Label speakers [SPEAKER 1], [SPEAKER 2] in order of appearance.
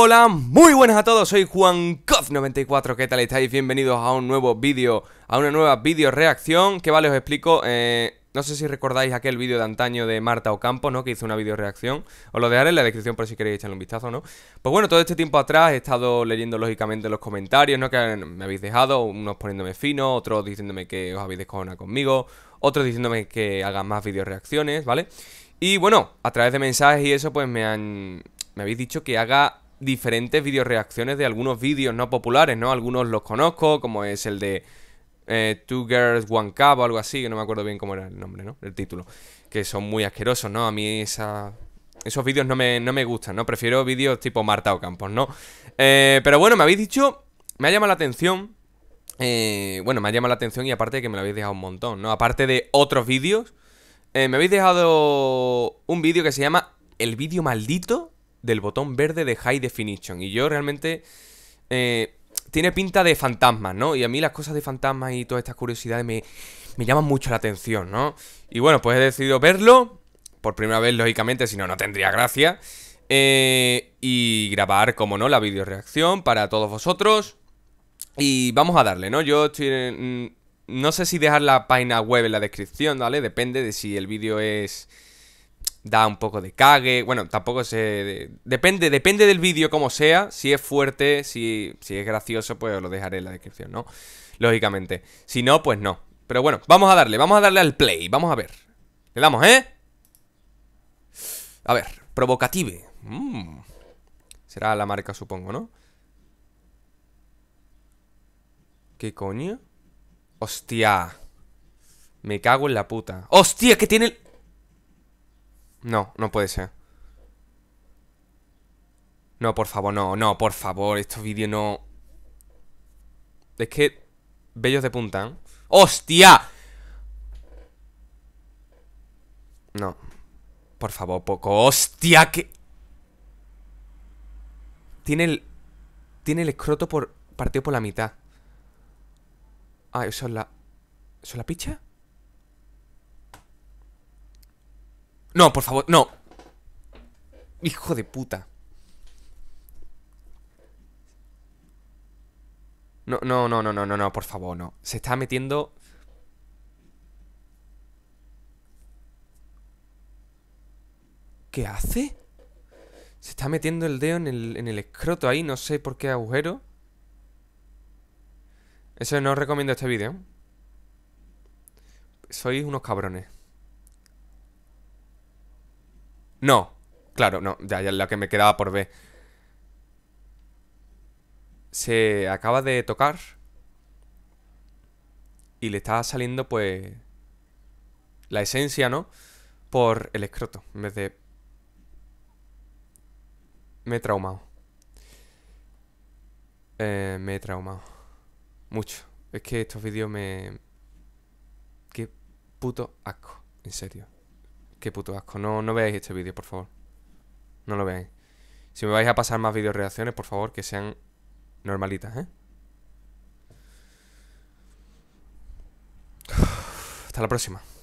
[SPEAKER 1] Hola, muy buenas a todos, soy Juan JuanCof94, ¿qué tal estáis? Bienvenidos a un nuevo vídeo, a una nueva vídeo reacción, que vale, os explico, eh, no sé si recordáis aquel vídeo de antaño de Marta Ocampo, ¿no? Que hizo una vídeo reacción, os lo dejaré en la descripción por si queréis echarle un vistazo, ¿no? Pues bueno, todo este tiempo atrás he estado leyendo lógicamente los comentarios, ¿no? Que me habéis dejado, unos poniéndome fino, otros diciéndome que os habéis descojonado conmigo, otros diciéndome que haga más vídeo reacciones, ¿vale? Y bueno, a través de mensajes y eso, pues me han... Me habéis dicho que haga diferentes vídeo-reacciones de algunos vídeos no populares, ¿no? Algunos los conozco, como es el de eh, Two Girls, One Cup o algo así, que no me acuerdo bien cómo era el nombre, ¿no? El título. Que son muy asquerosos, ¿no? A mí esos vídeos no me, gustan, ¿no? Prefiero vídeos tipo Marta o Campos, ¿no? Eh, pero bueno, me habéis dicho, me ha llamado la atención. Eh, bueno, me ha llamado la atención y aparte de que me lo habéis dejado un montón, ¿no? Aparte de otros vídeos, me habéis dejado un vídeo que se llama El vídeo maldito del botón verde de High Definition. Y yo realmente... Eh, tiene pinta de fantasma, ¿no? Y a mí las cosas de fantasmas y todas estas curiosidades me, me llaman mucho la atención, ¿no? Y bueno, pues he decidido verlo. Por primera vez, lógicamente, si no, no tendría gracia. Eh, y grabar, como no, la videoreacción para todos vosotros. Y vamos a darle, ¿no? Yo estoy mm, No sé si dejar la página web en la descripción, ¿vale? Depende de si el vídeo es da un poco de cague. Bueno, tampoco se. Depende, depende del vídeo como sea. Si es fuerte, si, si es gracioso, pues lo dejaré en la descripción, ¿no? Lógicamente. Si no, pues no. Pero bueno, vamos a darle, vamos a darle al play. Vamos a ver. Le damos, ¿eh? A ver, provocative. Mm. Será la marca, supongo, ¿no? ¿Qué coño? Hostia. Me cago en la puta. ¡Hostia! Que tiene... el...! No, no puede ser. No, por favor, no, no, por favor, estos vídeos no... Es que... Bellos de punta, ¿eh? ¡Hostia! No. Por favor, poco. ¡Hostia! Que... Tiene el... Tiene el escroto por... Partido por la mitad. Ah, ¿eso es la... ¿Eso es la picha? No, por favor, no. Hijo de puta. No, no, no, no, no, no, no, por favor, no. Se está metiendo... ¿Qué hace? Se está metiendo el dedo en el, en el escroto ahí, no sé por qué agujero. Eso no os recomiendo este vídeo. Sois unos cabrones. No, claro, no, ya, es la que me quedaba por ver Se acaba de tocar. Y le está saliendo, pues. La esencia, ¿no? Por el escroto, en vez de. Me he traumado. Eh, me he traumado. Mucho. Es que estos vídeos me. Qué puto asco. En serio. Qué puto asco. No, no veáis este vídeo, por favor. No lo veáis. Si me vais a pasar más vídeos reacciones, por favor, que sean normalitas, ¿eh? Hasta la próxima.